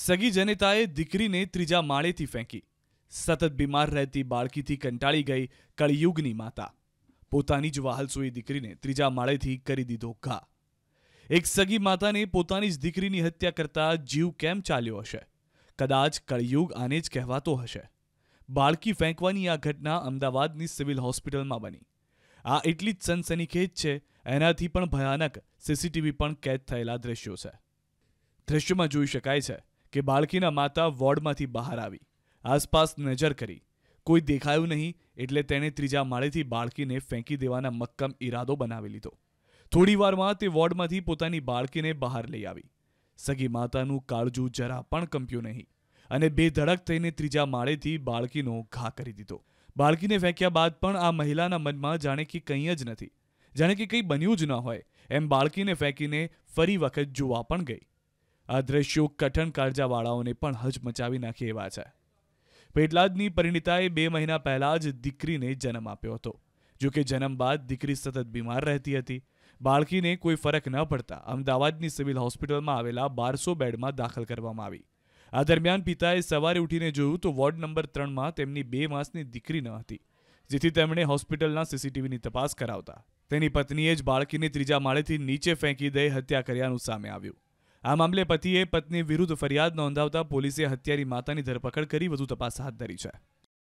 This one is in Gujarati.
સગી જનેતાએ દીકરીને ત્રીજા માળેથી ફેંકી સતત બીમાર રહેતી બાળકીથી કંટાળી ગઈ કળિયુગની માતા પોતાની જ વહાલસોઈ દીકરીને ત્રીજા માળેથી કરી દીધો ઘા એક સગી માતાને પોતાની જ દીકરીની હત્યા કરતા જીવ કેમ ચાલ્યો હશે કદાચ કળિયુગ આને જ કહેવાતો હશે બાળકી ફેંકવાની આ ઘટના અમદાવાદની સિવિલ હોસ્પિટલમાં બની આ એટલી જ સનસનીખેજ છે એનાથી પણ ભયાનક સીસીટીવી પણ કેદ થયેલા દ્રશ્યો છે દ્રશ્યોમાં જોઈ શકાય છે કે બાળકીના માતા વોર્ડમાંથી બહાર આવી આસપાસ નજર કરી કોઈ દેખાયું નહીં એટલે તેણે ત્રીજા માળેથી બાળકીને ફેંકી દેવાના મક્કમ ઈરાદો બનાવી લીધો થોડીવારમાં તે વોર્ડમાંથી પોતાની બાળકીને બહાર લઈ આવી સગી માતાનું કાળજું જરા પણ કંપ્યું નહીં અને બેધડક થઈને ત્રીજા માળેથી બાળકીનો ઘા કરી દીધો બાળકીને ફેંક્યા બાદ પણ આ મહિલાના મનમાં જાણે કે કંઈ જ નથી જાણે કે કંઈ બન્યું જ ન હોય એમ બાળકીને ફેંકીને ફરી વખત જોવા પણ ગઈ આ દ્રશ્યો કઠણ કાળજાવાળાઓને પણ હજ મચાવી નાખે એવા છે પેટલાદની પરિણીતાએ બે મહિના પહેલાં જ દીકરીને જન્મ આપ્યો હતો જો કે જન્મ બાદ દીકરી સતત બીમાર રહેતી હતી બાળકીને કોઈ ફરક ન પડતા અમદાવાદની સિવિલ હોસ્પિટલમાં આવેલા બારસો બેડમાં દાખલ કરવામાં આવી આ દરમિયાન પિતાએ સવારે ઉઠીને જોયું તો વોર્ડ નંબર ત્રણમાં તેમની બે માસની દીકરી ન હતી જેથી તેમણે હોસ્પિટલના સીસીટીવીની તપાસ કરાવતા તેની પત્નીએ જ બાળકીને ત્રીજા માળેથી નીચે ફેંકી દઈ હત્યા કર્યાનું સામે આવ્યું આ મામલે પતિએ પત્ની વિરુદ્ધ ફરિયાદ નોંધાવતા પોલીસે હત્યારી માતાની ધરપકડ કરી વધુ તપાસ હાથ ધરી છે